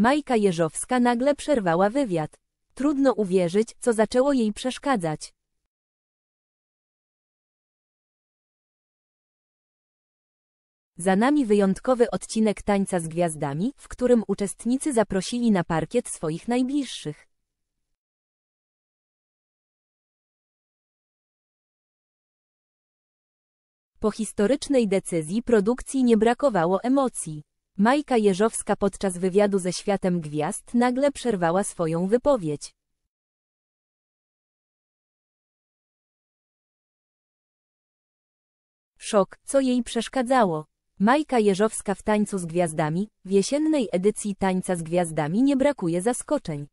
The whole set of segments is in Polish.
Majka Jeżowska nagle przerwała wywiad. Trudno uwierzyć, co zaczęło jej przeszkadzać. Za nami wyjątkowy odcinek Tańca z Gwiazdami, w którym uczestnicy zaprosili na parkiet swoich najbliższych. Po historycznej decyzji produkcji nie brakowało emocji. Majka Jeżowska podczas wywiadu ze Światem Gwiazd nagle przerwała swoją wypowiedź. Szok, co jej przeszkadzało. Majka Jeżowska w Tańcu z Gwiazdami, w jesiennej edycji Tańca z Gwiazdami nie brakuje zaskoczeń.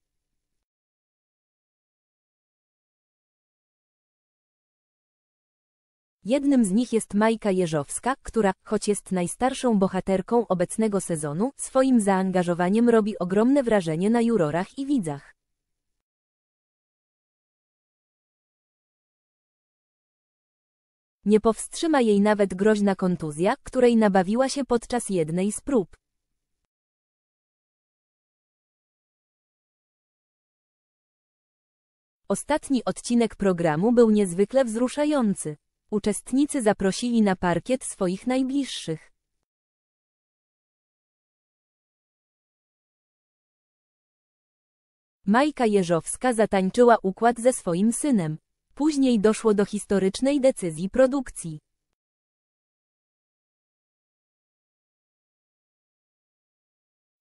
Jednym z nich jest Majka Jeżowska, która, choć jest najstarszą bohaterką obecnego sezonu, swoim zaangażowaniem robi ogromne wrażenie na jurorach i widzach. Nie powstrzyma jej nawet groźna kontuzja, której nabawiła się podczas jednej z prób. Ostatni odcinek programu był niezwykle wzruszający. Uczestnicy zaprosili na parkiet swoich najbliższych. Majka Jeżowska zatańczyła układ ze swoim synem. Później doszło do historycznej decyzji produkcji.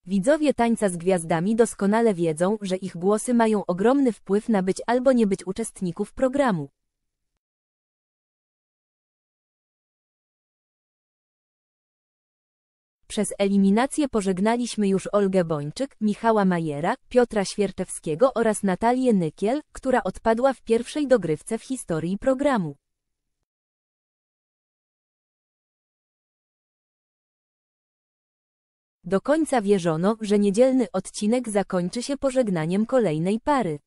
Widzowie tańca z gwiazdami doskonale wiedzą, że ich głosy mają ogromny wpływ na być albo nie być uczestników programu. Przez eliminację pożegnaliśmy już Olgę Bończyk, Michała Majera, Piotra Świerczewskiego oraz Natalię Nykiel, która odpadła w pierwszej dogrywce w historii programu. Do końca wierzono, że niedzielny odcinek zakończy się pożegnaniem kolejnej pary.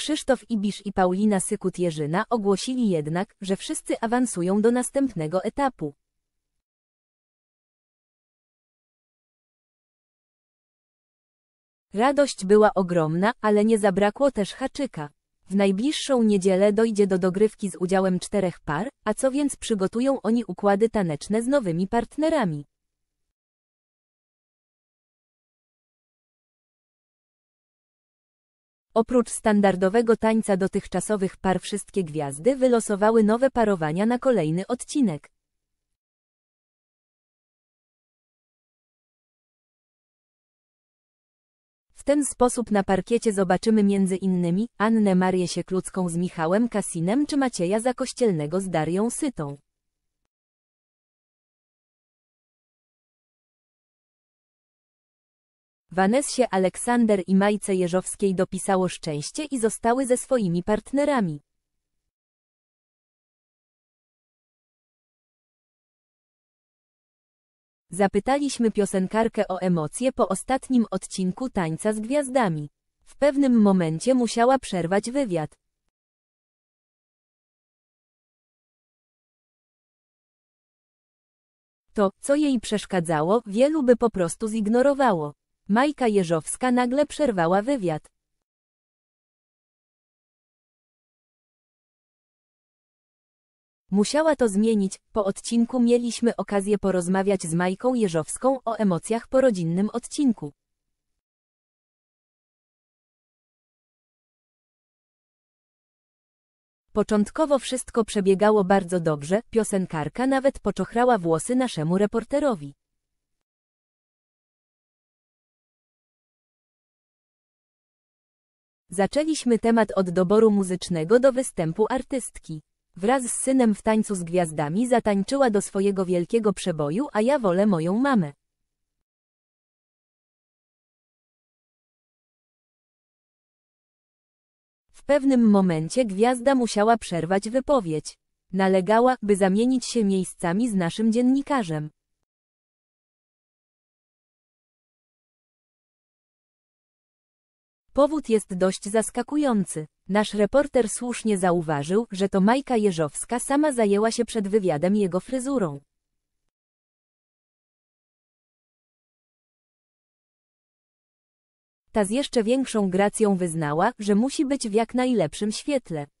Krzysztof Ibisz i Paulina Sykut-Jerzyna ogłosili jednak, że wszyscy awansują do następnego etapu. Radość była ogromna, ale nie zabrakło też haczyka. W najbliższą niedzielę dojdzie do dogrywki z udziałem czterech par, a co więc przygotują oni układy taneczne z nowymi partnerami. Oprócz standardowego tańca dotychczasowych par wszystkie gwiazdy wylosowały nowe parowania na kolejny odcinek. W ten sposób na parkiecie zobaczymy między innymi Annę Marię Siekludzką z Michałem Kasinem czy Macieja Zakościelnego z Darią Sytą. Vanessie Aleksander i Majce Jeżowskiej dopisało szczęście i zostały ze swoimi partnerami. Zapytaliśmy piosenkarkę o emocje po ostatnim odcinku Tańca z Gwiazdami. W pewnym momencie musiała przerwać wywiad. To, co jej przeszkadzało, wielu by po prostu zignorowało. Majka Jeżowska nagle przerwała wywiad. Musiała to zmienić, po odcinku mieliśmy okazję porozmawiać z Majką Jeżowską o emocjach po rodzinnym odcinku. Początkowo wszystko przebiegało bardzo dobrze, piosenkarka nawet poczochrała włosy naszemu reporterowi. Zaczęliśmy temat od doboru muzycznego do występu artystki. Wraz z synem w tańcu z gwiazdami zatańczyła do swojego wielkiego przeboju, a ja wolę moją mamę. W pewnym momencie gwiazda musiała przerwać wypowiedź. Nalegała, by zamienić się miejscami z naszym dziennikarzem. Powód jest dość zaskakujący. Nasz reporter słusznie zauważył, że to Majka Jeżowska sama zajęła się przed wywiadem jego fryzurą. Ta z jeszcze większą gracją wyznała, że musi być w jak najlepszym świetle.